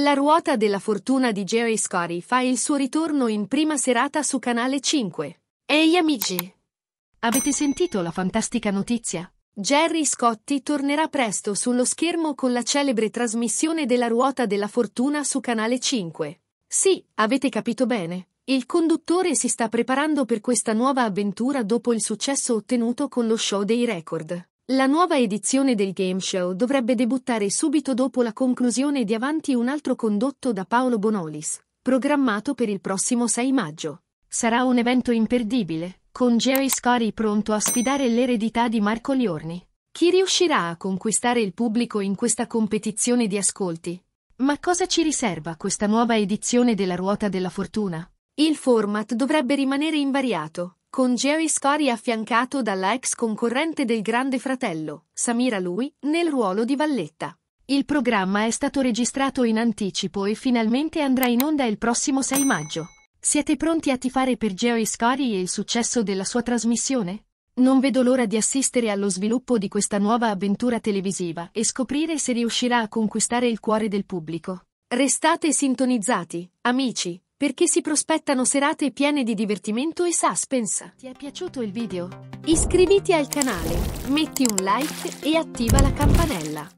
La ruota della fortuna di Jerry Scory fa il suo ritorno in prima serata su Canale 5. Ehi amici! Avete sentito la fantastica notizia? Jerry Scotti tornerà presto sullo schermo con la celebre trasmissione della ruota della fortuna su Canale 5. Sì, avete capito bene. Il conduttore si sta preparando per questa nuova avventura dopo il successo ottenuto con lo show dei record. La nuova edizione del game show dovrebbe debuttare subito dopo la conclusione di Avanti un altro condotto da Paolo Bonolis, programmato per il prossimo 6 maggio. Sarà un evento imperdibile, con Jerry Scory pronto a sfidare l'eredità di Marco Liorni. Chi riuscirà a conquistare il pubblico in questa competizione di ascolti? Ma cosa ci riserva questa nuova edizione della Ruota della Fortuna? Il format dovrebbe rimanere invariato, con Jerry Scory affiancato dalla ex concorrente del Grande Fratello, Samira Lui, nel ruolo di Valletta. Il programma è stato registrato in anticipo e finalmente andrà in onda il prossimo 6 maggio. Siete pronti a tifare per Jerry Scory e il successo della sua trasmissione? Non vedo l'ora di assistere allo sviluppo di questa nuova avventura televisiva e scoprire se riuscirà a conquistare il cuore del pubblico. Restate sintonizzati, amici perché si prospettano serate piene di divertimento e suspense. Ti è piaciuto il video? Iscriviti al canale, metti un like e attiva la campanella.